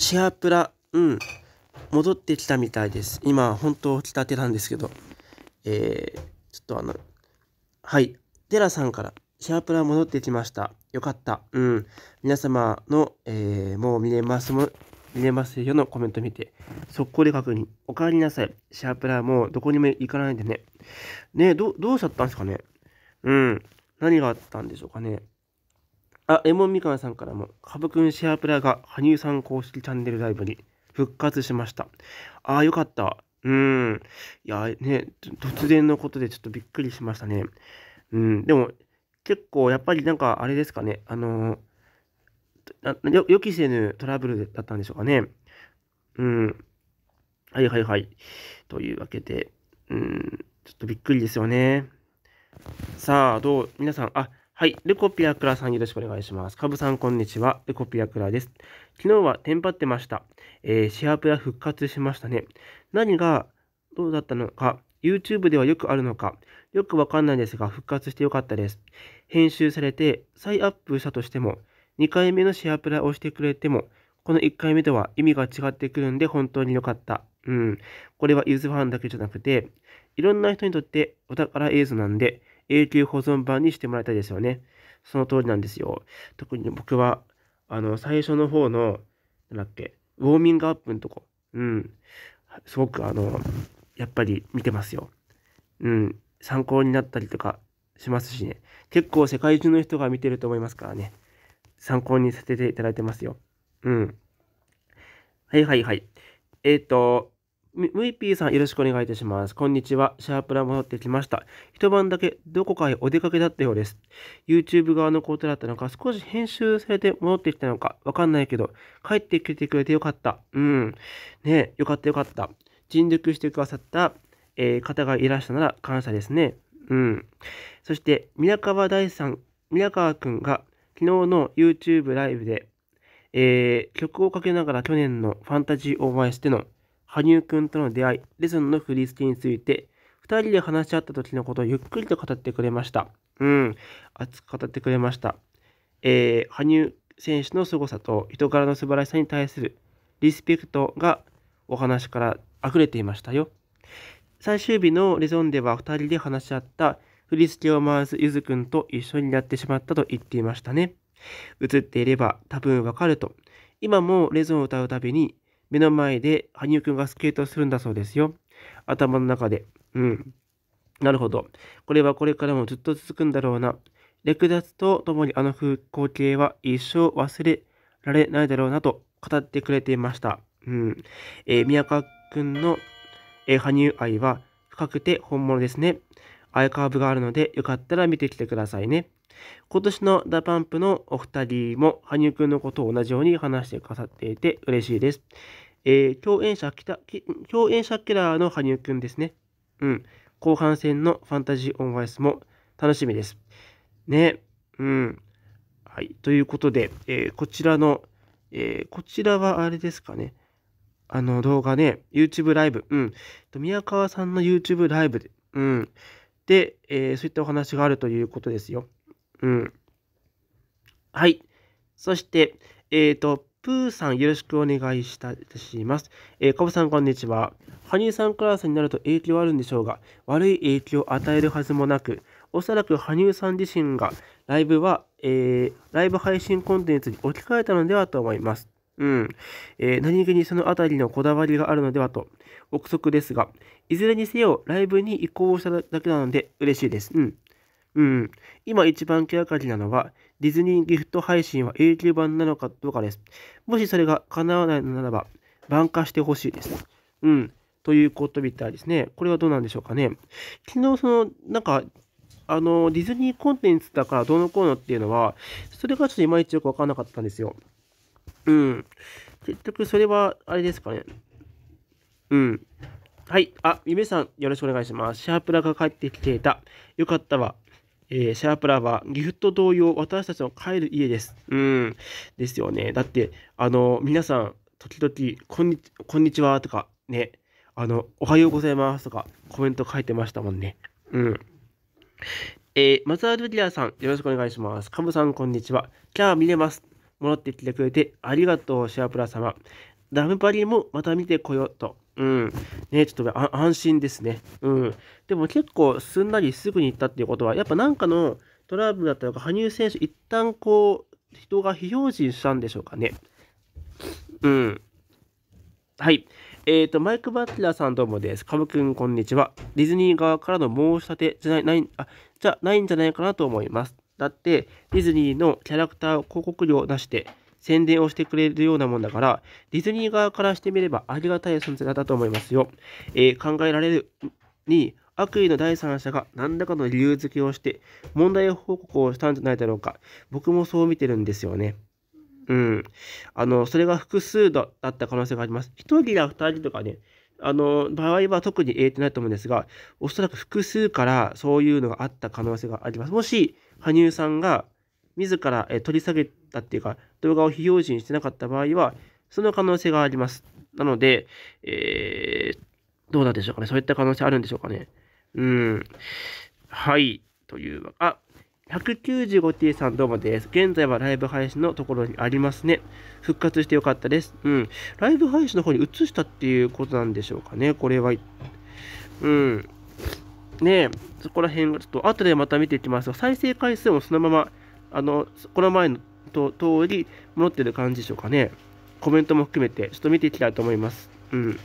シアプラ、うん、戻ってきたみたいです。今、本当来たてなんですけど、えー、ちょっとあの、はい、テラさんから、シアプラ戻ってきました。よかった。うん。皆様の、えー、もう見れますも、見れますよのコメント見て、速攻で確認。お帰りなさい。シャープラもうどこにも行かないでね。ねど、どうしちゃったんですかねうん。何があったんでしょうかね。あ、エモンみかんさんからも、カブくんシェアプラが羽生さん公式チャンネルライブに復活しました。ああ、よかった。うん。いや、ね、突然のことでちょっとびっくりしましたね。うん、でも、結構やっぱりなんかあれですかね、あのー、予期せぬトラブルだったんでしょうかね。うん。はいはいはい。というわけで、うん、ちょっとびっくりですよね。さあ、どう、皆さん、あ、はい。ルコピアクラさんよろしくお願いします。カブさんこんにちは。ルコピアクラです。昨日はテンパってました。えー、シェアプラ復活しましたね。何がどうだったのか、YouTube ではよくあるのか、よくわかんないですが、復活してよかったです。編集されて再アップしたとしても、2回目のシェアプラをしてくれても、この1回目とは意味が違ってくるんで本当に良かった。うん。これはユーズファンだけじゃなくて、いろんな人にとってお宝映像なんで、永久保存版にしてもらいたいですよね。その通りなんですよ。特に僕は、あの、最初の方の、なんだっけ、ウォーミングアップのとこ、うん、すごくあの、やっぱり見てますよ。うん、参考になったりとかしますしね。結構世界中の人が見てると思いますからね。参考にさせていただいてますよ。うん。はいはいはい。えっ、ー、と、むいぴーさんよろしくお願いいたします。こんにちは。シャープラ戻ってきました。一晩だけどこかへお出かけだったようです。YouTube 側のことだったのか、少し編集されて戻ってきたのか、わかんないけど、帰ってきてくれてよかった。うん。ねえ、よかったよかった。尽力してくださった、えー、方がいらしたなら感謝ですね。うん。そして、宮川大さん、宮川くんが昨日の YouTube ライブで、えー、曲をかけながら去年のファンタジーオーバーしての羽生くんとの出会い、レゾンの振り付けについて、2人で話し合った時のことをゆっくりと語ってくれました。うん、熱く語ってくれました。えー、羽生選手の凄さと人柄の素晴らしさに対するリスペクトがお話から溢れていましたよ。最終日のレゾンでは2人で話し合った振り付けを回すゆずくんと一緒になってしまったと言っていましたね。映っていれば多分わかると。今もレゾンを歌うたびに目の前で羽生くんがスケートするんだそうですよ。頭の中で。うん。なるほど。これはこれからもずっと続くんだろうな。略奪とともにあの光景は一生忘れられないだろうなと語ってくれていました。うん。えー、宮川くんの、えー、羽生愛は深くて本物ですね。アイカーブがあるので、よかったら見てきてくださいね。今年のダパンプのお二人も羽生くんのことを同じように話してくださっていて嬉しいです。えー、共演者共演者キラーの羽生くんですね。うん。後半戦のファンタジーオンバイスも楽しみです。ね。うん。はい。ということで、えー、こちらの、えー、こちらはあれですかね。あの動画ね、YouTube ライブ。うん。宮川さんの YouTube ライブで、うん。で、えー、そういったお話があるということですよ。うん。はい。そして、えっ、ー、と、プーさんよろしくお願いしたいたします。えー、かさんこんにちは。羽生さんクラスになると影響あるんでしょうが、悪い影響を与えるはずもなく、おそらく羽生さん自身がライブは、えー、ライブ配信コンテンツに置き換えたのではと思います。うん。えー、何気にそのあたりのこだわりがあるのではと、憶測ですが、いずれにせよライブに移行しただけなので嬉しいです。うん。うん。今一番気がかりなのは、ディズニーギフト配信は永久版なのかどうかです。もしそれが叶わないのならば、版化してほしいです。うん。ということみたいですね。これはどうなんでしょうかね。昨日、その、なんか、あの、ディズニーコンテンツだからどうのこうのっていうのは、それがちょっといまいちよくわからなかったんですよ。うん。結局、それは、あれですかね。うん。はい。あ、ゆめさん、よろしくお願いします。シャープラが帰ってきていた。よかったわ。えー、シャープラはギフト同様、私たちの帰る家です。うん。ですよね。だって、あの、皆さん、時々、こんにこんにちはとか、ね、あの、おはようございますとか、コメント書いてましたもんね。うん。えー、松ールディアさん、よろしくお願いします。カムさん、こんにちは。キャー見れます。戻ってきてくれてありがとう、シェアプラ様。ラムパリもまた見てこようと。うん。ねちょっと安心ですね。うん。でも結構すんなりすぐに行ったっていうことは、やっぱなんかのトラブルだったのか、羽生選手一旦こう、人が非表示したんでしょうかね。うん。はい。えっ、ー、と、マイク・バッテラーさんどうもです。かぶくん、こんにちは。ディズニー側からの申し立てじゃない、ないあ、じゃないんじゃないかなと思います。だって、ディズニーのキャラクター広告料なしで、宣伝をしてくれるようなもんだから、ディズニー側からしてみればありがたい存在だと思いますよ。えー、考えられるに、悪意の第三者が何らかの理由付けをして問題報告をしたんじゃないだろうか。僕もそう見てるんですよね。うん。あの、それが複数だった可能性があります。1人や2人とかね、あの、場合は特にええってないと思うんですが、おそらく複数からそういうのがあった可能性があります。もし、羽生さんが自ら取り下げたっていうか、動画を非表示にしてなかった場合は、その可能性があります。なので、えー、どうなんでしょうかね。そういった可能性あるんでしょうかね。うん。はい。という、あ、195t さんどうもです。現在はライブ配信のところにありますね。復活してよかったです。うん。ライブ配信の方に移したっていうことなんでしょうかね。これは。うん。ねえ、そこら辺がちょっと後でまた見ていきますが、再生回数もそのまま、あの、この前のと通り持ってる感じでしょうかね。コメントも含めて、ちょっと見ていきたいと思います。うん。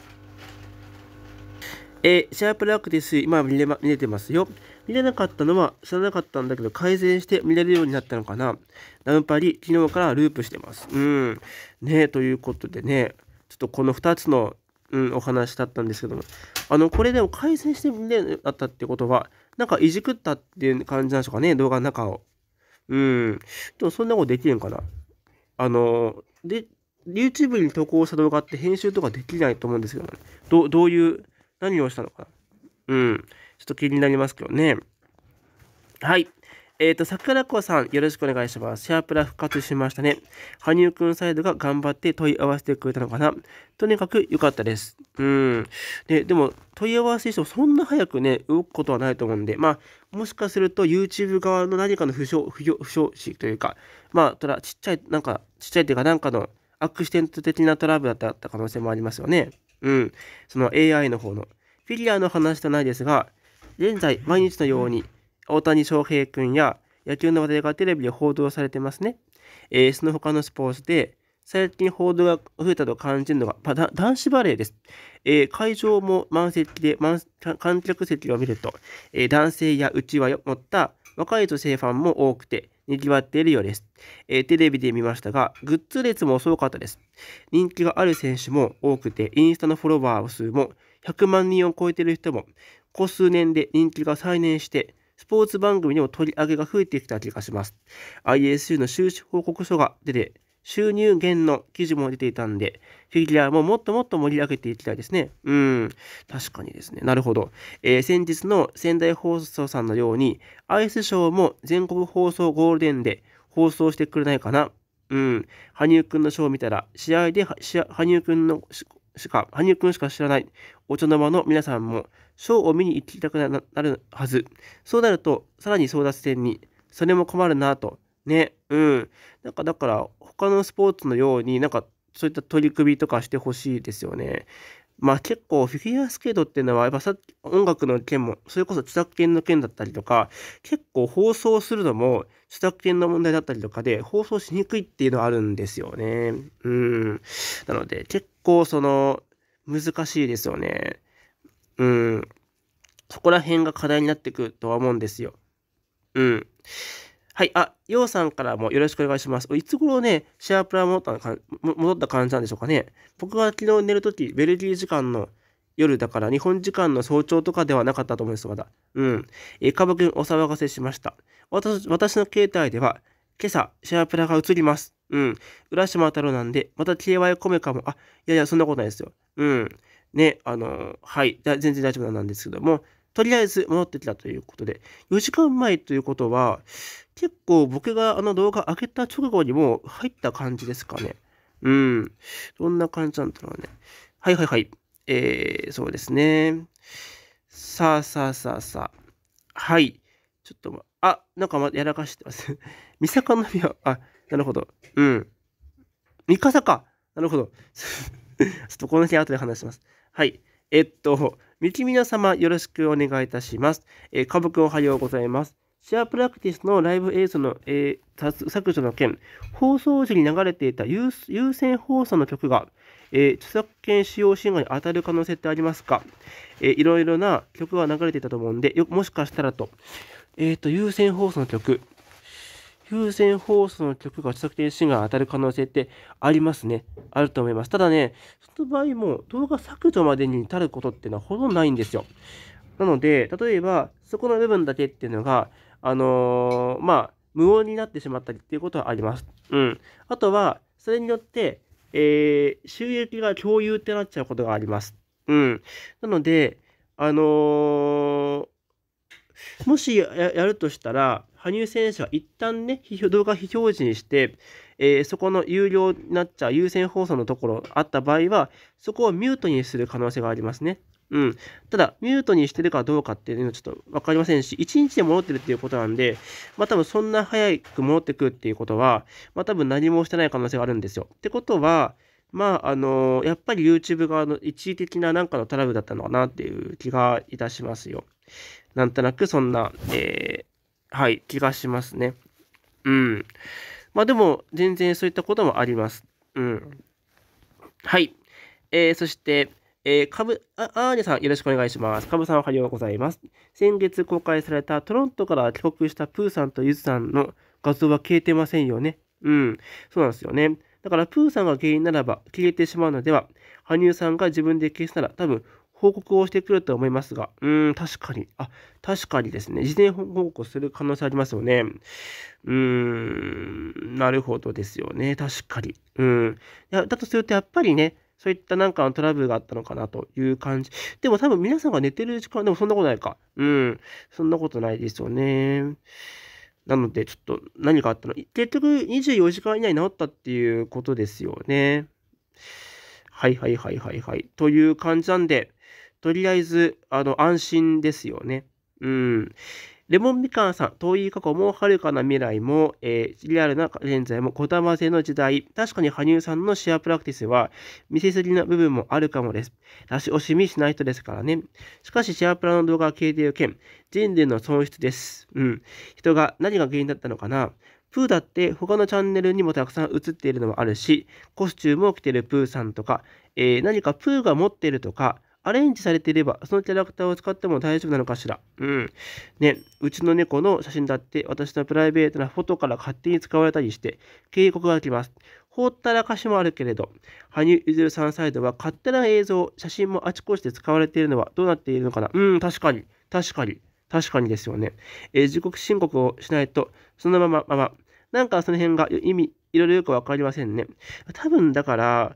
えー、シェアプラクティス、今見れ,、ま、見れてますよ。見れなかったのは知らなかったんだけど、改善して見れるようになったのかな。ナムパリ、昨日からループしてます。うん。ねということでね、ちょっとこの2つの、うん、お話だったんですけども、あの、これでも改善して見れなかったってことは、なんかいじくったっていう感じなんでしょうかね、動画の中を。うん。でもそんなことできるんかな。あの、で、YouTube に投稿した動画って編集とかできないと思うんですけどね。どどういう、何をしたのかうん。ちょっと気になりますけどね。はい。えっ、ー、と、桜子さん、よろしくお願いします。シャープラ復活しましたね。羽生くんサイドが頑張って問い合わせてくれたのかな。とにかく良かったです。うん。で、でも、問い合わせしてもそんな早くね、動くことはないと思うんで、まあ、もしかすると YouTube 側の何かの不祥、不不祥事というか、まあ、ただ、ちっちゃい、なんか、ちっちゃいというか、なんかのアクシデント的なトラブルだった可能性もありますよね。うん。その AI の方の。フィギュアの話じゃないですが、現在、毎日のように大谷翔平君や野球の話題がテレビで報道されてますね。えー、その他のスポーツで、最近報道が増えたと感じるのが、まあ、男子バレーです。えー、会場も満席で満、観客席を見ると、えー、男性やうちわを持った若い女性ファンも多くて、賑わっているようです、えー、テレビで見ましたが、グッズ列もすごかったです。人気がある選手も多くて、インスタのフォロワー数も100万人を超えている人も、ここ数年で人気が再燃して、スポーツ番組にも取り上げが増えてきた気がします。ISU の収支報告書が出て、収入源の記事も出ていたんで、フィギュアももっともっと盛り上げていきたいですね。うん、確かにですね。なるほど。えー、先日の仙台放送さんのように、アイスショーも全国放送ゴールデンで放送してくれないかな。うん、羽生くんのショーを見たら、試合で、羽生くんのしか、羽生くんしか知らないお茶の間の皆さんも、ショーを見に行きたくなるはず。そうなると、さらに争奪戦に、それも困るなと。ね、うん。なんか、だから、他のスポーツのようになんか、そういった取り組みとかしてほしいですよね。まあ結構フィギュアスケートっていうのは、やっぱさっき音楽の件も、それこそ著作権の件だったりとか、結構放送するのも著作権の問題だったりとかで、放送しにくいっていうのはあるんですよね。うん。なので結構その、難しいですよね。うん。そこら辺が課題になってくるとは思うんですよ。うん。はい。あ、ようさんからもよろしくお願いします。いつ頃ね、シェアプラ戻った戻った感じなんでしょうかね。僕が昨日寝るとき、ベルギー時間の夜だから、日本時間の早朝とかではなかったと思うんです、まだ。うん。えかぶくんお騒がせしました。私、私の携帯では、今朝、シェアプラが映ります。うん。浦島太郎なんで、また KY コメかも。あ、いやいや、そんなことないですよ。うん。ね、あのはい。全然大丈夫なんですけども、とりあえず戻ってきたということで、4時間前ということは、結構僕があの動画上げた直後にも入った感じですかね。うん。どんな感じなんだろうね。はいはいはい。えー、そうですね。さあさあさあさあ。はい。ちょっと、あ、なんかまやらかしてます。三坂の宮、あ、なるほど。うん。三笠か。なるほど。ちょっとこの辺後で話します。はい。えっと、みきみな様よろしくお願いいたします。えー、かぶくんおはようございます。シェアプラクティスのライブ映像の、えー、削除の件、放送時に流れていた優先放送の曲が、えー、著作権使用侵害に当たる可能性ってありますか、えー、いろいろな曲が流れていたと思うんで、よもしかしたらと、えっ、ー、と、優先放送の曲、風船放送の曲が著作権侵害当たる可能性ってありますね。あると思います。ただね、その場合も動画削除までに至ることってのはほとんどないんですよ。なので、例えば、そこの部分だけっていうのが、あのー、まあ、無音になってしまったりっていうことはあります。うん。あとは、それによって、えー、収益が共有ってなっちゃうことがあります。うん。なので、あのー、もしやるとしたら、羽生選手は一旦ね、動画非表示にして、えー、そこの有料になっちゃう優先放送のところあった場合は、そこをミュートにする可能性がありますね。うん。ただ、ミュートにしてるかどうかっていうのはちょっと分かりませんし、1日で戻ってるっていうことなんで、まあ多分そんな早く戻ってくるっていうことは、まあ多分何もしてない可能性があるんですよ。ってことは、まあ、あのー、やっぱり YouTube 側の一時的ななんかのトラブルだったのかなっていう気がいたしますよ。なんとなくそんな、えーはい、気がしますね。うん。まあでも、全然そういったこともあります。うん。はい。えー、そして、えー、カブ、あ、アーニさん、よろしくお願いします。カブさん、おはようございます。先月公開されたトロントから帰国したプーさんとユズさんの画像は消えてませんよね。うん、そうなんですよね。だから、プーさんが原因ならば消えてしまうのでは、羽生さんが自分で消すなら、多分、報告をしてくると思いますが、うーん、確かに、あ、確かにですね、事前報告する可能性ありますよね。うーん、なるほどですよね、確かに。うん。だとすると、やっぱりね、そういったなんかのトラブルがあったのかなという感じ。でも多分皆さんが寝てる時間、でもそんなことないか。うん。そんなことないですよね。なので、ちょっと何かあったの。結局24時間以内に治ったっていうことですよね。はいはいはいはいはい。という感じなんで、とりあえず、あの、安心ですよね。うん。レモンみかんさん、遠い過去も遥かな未来も、えー、リアルな現在もこだませの時代。確かに羽生さんのシェアプラクティスは見せすぎな部分もあるかもです。出し惜しみしない人ですからね。しかしシェアプラの動画は消えている件、人類の損失です。うん。人が何が原因だったのかなプーだって他のチャンネルにもたくさん映っているのもあるし、コスチュームを着ているプーさんとか、えー、何かプーが持っているとか、アレンジされていれば、そのキャラクターを使っても大丈夫なのかしら。うん。ね、うちの猫の写真だって、私のプライベートなフォトから勝手に使われたりして、警告が来ます。ほったらかしもあるけれど、羽生結弦さんサイドは勝手な映像、写真もあちこちで使われているのはどうなっているのかな。うん、確かに、確かに、確かにですよね。えー、時刻申告をしないと、そのまま、まま、なんかその辺が意味、いろいろよくわかりませんね。多分だから、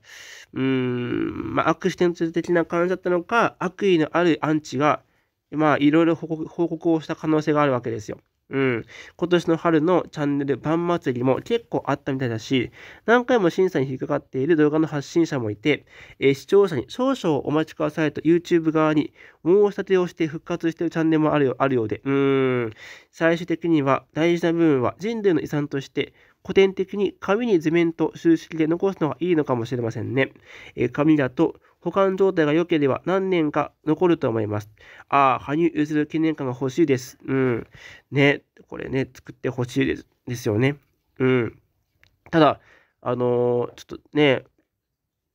うーん、まあ、アクシデント的な感じだったのか、悪意のあるアンチが、まあ、いろいろ報告をした可能性があるわけですよ。うん。今年の春のチャンネル晩祭りも結構あったみたいだし、何回も審査に引っかかっている動画の発信者もいて、えー、視聴者に少々お待ちくださいと YouTube 側に申し立てをして復活しているチャンネルもあるよあるようで、うーん。最終的には大事な部分は人類の遺産として古典的に紙に図面と数式で残すのがいいのかもしれませんね。え紙だと保管状態が良ければ何年か残ると思います。ああ、羽生結弦記念館が欲しいです。うん。ね、これね、作って欲しいですですよね。うん。ただ、あのー、ちょっとね、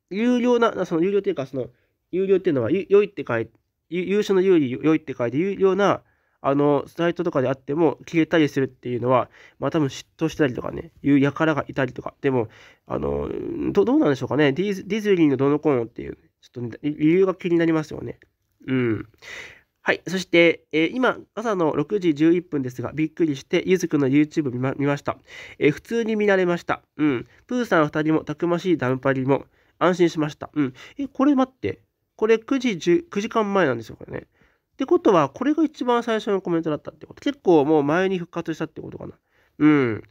有料な、その有料っていうか、その、有料っていうのは、良いって書いて、優勝の有利良いって書いて、有料なあの、サイトとかであっても消えたりするっていうのは、まあ多分嫉妬したりとかね、いう輩がいたりとか、でも、あの、どどうなんでしょうかね、ディズニーのどのーンっていう、ちょっと、理由が気になりますよね。うん。はい。そして、えー、今、朝の6時11分ですが、びっくりして、ゆずくんの YouTube 見ま見ました、えー、普通に見られました。うん。プーさん2人も、たくましいダンパリも、安心しました。うん。え、これ待って。これ9時10、9時間前なんですよ、これね。ってことは、これが一番最初のコメントだったってこと。結構もう前に復活したってことかな。うん。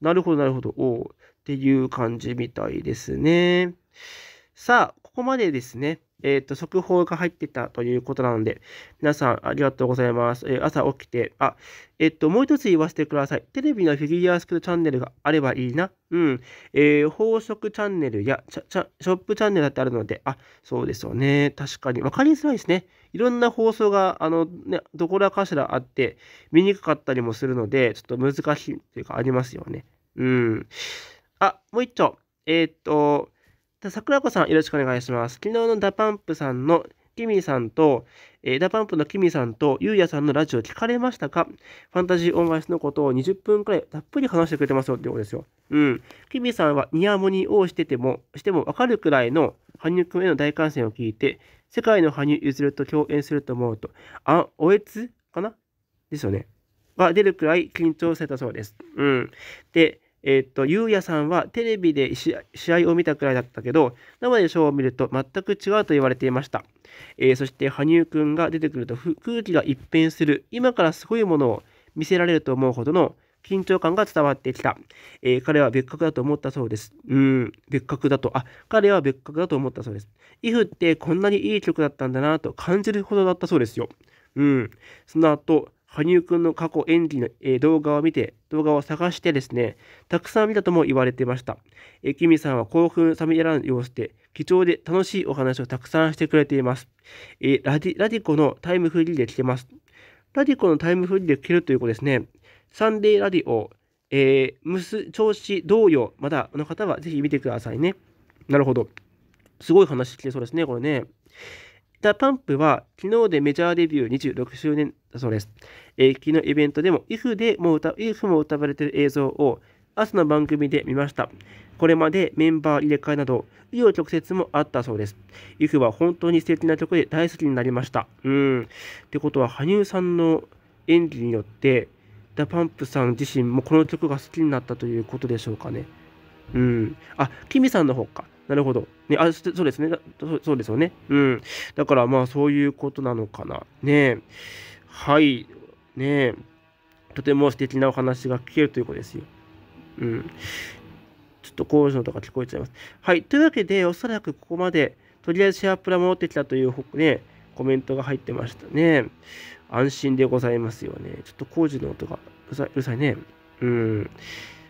なるほど、なるほど。おっていう感じみたいですね。さあ、ここまでですね。えっ、ー、と、速報が入ってたということなので、皆さんありがとうございます。えー、朝起きて、あ、えっ、ー、と、もう一つ言わせてください。テレビのフィギュアスケートチャンネルがあればいいな。うん。えー、宝飾チャンネルやショップチャンネルだってあるので、あ、そうですよね。確かに。わかりづらいですね。いろんな放送が、あの、ね、どこらかしらあって、見にくかったりもするので、ちょっと難しいというか、ありますよね。うん。あ、もう一丁。えっ、と、桜子さん、よろしくお願いします。昨日のダパンプさんのキミさんと、えー、ダパンプのキミさんと、ユウヤさんのラジオ聞かれましたかファンタジーオンワイスのことを20分くらいたっぷり話してくれてますよってことですよ。うん。キミさんはニアモニをしてても、してもわかるくらいの羽生くんへの大感染を聞いて、世界の羽生結弦と共演すると思うと、あ、おえつかなですよね。が出るくらい緊張されたそうです。うん。で、えっ、ー、と、ゆうやさんはテレビで試合を見たくらいだったけど、生でショーを見ると全く違うと言われていました。えー、そして、羽生くんが出てくると空気が一変する、今からすごいものを見せられると思うほどの緊張感が伝わってきた。えー、彼は別格だと思ったそうです。うん、別格だと。あ、彼は別格だと思ったそうです。if ってこんなにいい曲だったんだなと感じるほどだったそうですよ。うん、その後、羽生くんの過去演技の、え動画を見て、動画を探してですね、たくさん見たとも言われてました。えー、キミさんは興奮冷めやらぬ様子で、貴重で楽しいお話をたくさんしてくれています。えラディ、ラディコのタイムフリーで聞けます。ラディコのタイムフリーで聞けるということですね。サンデーラディオ、えー、むす、調子同様、まだの方はぜひ見てくださいね。なるほど。すごい話聞けそうですね、これね。ダパンプは昨日でメジャーデビュー26周年だそうです。えー、昨日イベントでも IF でも歌 IF も歌われている映像を朝の番組で見ました。これまでメンバー入れ替えなど、意を曲折もあったそうです。イフは本当に素敵な曲で大好きになりました。うん。ってことは、羽生さんの演技によって、ダパンプさん自身もこの曲が好きになったということでしょうかね。うん。あ、キミさんの方か。なるほど。ね、あ、そうですね。そうですよね。うん。だからまあそういうことなのかな。ねはい。ねとても素敵なお話が聞けるということですよ。うん。ちょっと工事の音が聞こえちゃいます。はい。というわけで、おそらくここまで、とりあえずシェアプラ戻ってきたという、ね、コメントが入ってましたね。安心でございますよね。ちょっと工事の音がうるさいね。うん。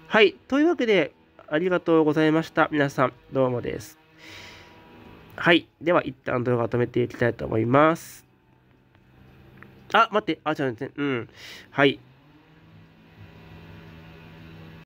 はい。というわけで、ありがとうございました。皆さん、どうもです。はい。では、一旦動画を止めていきたいと思います。あ、待って。あ、違うんでね。うん。はい。